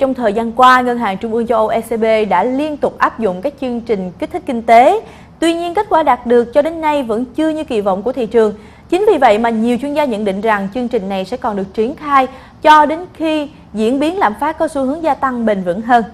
Trong thời gian qua, Ngân hàng Trung ương châu Âu ECB đã liên tục áp dụng các chương trình kích thích kinh tế. Tuy nhiên, kết quả đạt được cho đến nay vẫn chưa như kỳ vọng của thị trường. Chính vì vậy mà nhiều chuyên gia nhận định rằng chương trình này sẽ còn được triển khai cho đến khi diễn biến lạm phát có xu hướng gia tăng bền vững hơn.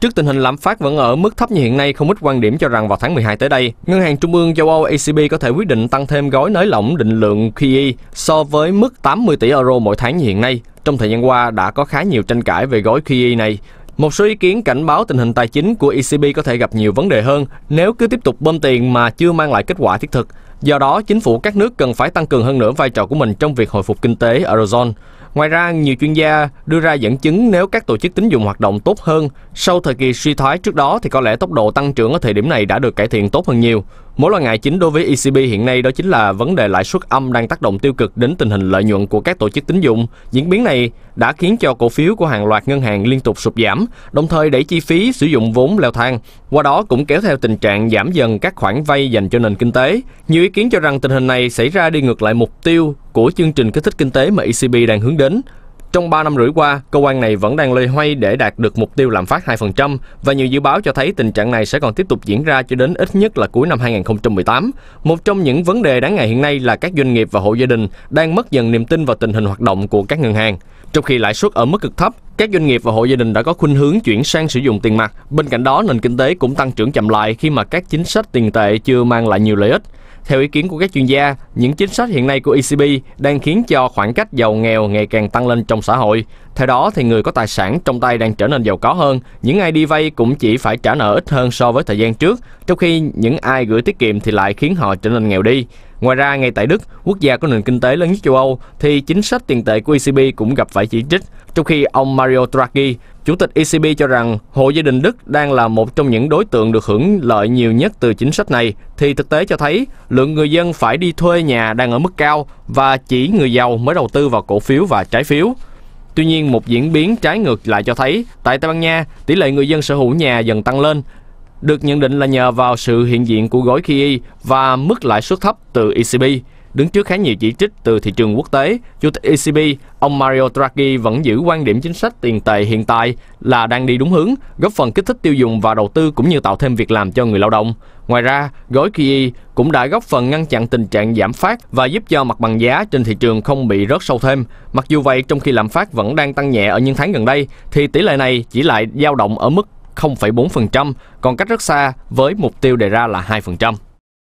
Trước tình hình lạm phát vẫn ở mức thấp như hiện nay, không ít quan điểm cho rằng vào tháng 12 tới đây, Ngân hàng Trung ương châu Âu ECB có thể quyết định tăng thêm gói nới lỏng định lượng QE so với mức 80 tỷ euro mỗi tháng như hiện nay. Trong thời gian qua đã có khá nhiều tranh cãi về gói QE này. Một số ý kiến cảnh báo tình hình tài chính của ECB có thể gặp nhiều vấn đề hơn nếu cứ tiếp tục bơm tiền mà chưa mang lại kết quả thiết thực. Do đó, chính phủ các nước cần phải tăng cường hơn nữa vai trò của mình trong việc hồi phục kinh tế Eurozone. Ngoài ra, nhiều chuyên gia đưa ra dẫn chứng nếu các tổ chức tín dụng hoạt động tốt hơn sau thời kỳ suy thoái trước đó thì có lẽ tốc độ tăng trưởng ở thời điểm này đã được cải thiện tốt hơn nhiều. Mối lo ngại chính đối với ECB hiện nay đó chính là vấn đề lãi suất âm đang tác động tiêu cực đến tình hình lợi nhuận của các tổ chức tín dụng. Diễn biến này đã khiến cho cổ phiếu của hàng loạt ngân hàng liên tục sụt giảm, đồng thời đẩy chi phí sử dụng vốn leo thang. Qua đó cũng kéo theo tình trạng giảm dần các khoản vay dành cho nền kinh tế. Nhiều ý kiến cho rằng tình hình này xảy ra đi ngược lại mục tiêu của chương trình kích thích kinh tế mà ECB đang hướng đến. Trong 3 năm rưỡi qua, cơ quan này vẫn đang lây hoay để đạt được mục tiêu lạm phát 2% và nhiều dự báo cho thấy tình trạng này sẽ còn tiếp tục diễn ra cho đến ít nhất là cuối năm 2018. Một trong những vấn đề đáng ngại hiện nay là các doanh nghiệp và hộ gia đình đang mất dần niềm tin vào tình hình hoạt động của các ngân hàng. Trong khi lãi suất ở mức cực thấp, các doanh nghiệp và hộ gia đình đã có khuynh hướng chuyển sang sử dụng tiền mặt. Bên cạnh đó, nền kinh tế cũng tăng trưởng chậm lại khi mà các chính sách tiền tệ chưa mang lại nhiều lợi ích. Theo ý kiến của các chuyên gia, những chính sách hiện nay của ECB đang khiến cho khoảng cách giàu nghèo ngày càng tăng lên trong xã hội. Theo đó thì người có tài sản trong tay đang trở nên giàu có hơn, những ai đi vay cũng chỉ phải trả nợ ít hơn so với thời gian trước, trong khi những ai gửi tiết kiệm thì lại khiến họ trở nên nghèo đi. Ngoài ra, ngay tại Đức, quốc gia có nền kinh tế lớn nhất châu Âu, thì chính sách tiền tệ của ECB cũng gặp phải chỉ trích, trong khi ông Mario Draghi, Chủ tịch ECB cho rằng hộ gia đình Đức đang là một trong những đối tượng được hưởng lợi nhiều nhất từ chính sách này, thì thực tế cho thấy lượng người dân phải đi thuê nhà đang ở mức cao và chỉ người giàu mới đầu tư vào cổ phiếu và trái phiếu. Tuy nhiên, một diễn biến trái ngược lại cho thấy tại Tây Ban Nha, tỷ lệ người dân sở hữu nhà dần tăng lên, được nhận định là nhờ vào sự hiện diện của gói KI e và mức lãi suất thấp từ ECB. Đứng trước khá nhiều chỉ trích từ thị trường quốc tế, Chủ tịch ECB, ông Mario Draghi vẫn giữ quan điểm chính sách tiền tệ hiện tại là đang đi đúng hướng, góp phần kích thích tiêu dùng và đầu tư cũng như tạo thêm việc làm cho người lao động. Ngoài ra, gói QE cũng đã góp phần ngăn chặn tình trạng giảm phát và giúp cho mặt bằng giá trên thị trường không bị rớt sâu thêm. Mặc dù vậy, trong khi lạm phát vẫn đang tăng nhẹ ở những tháng gần đây, thì tỷ lệ này chỉ lại dao động ở mức 0,4%, còn cách rất xa với mục tiêu đề ra là 2%.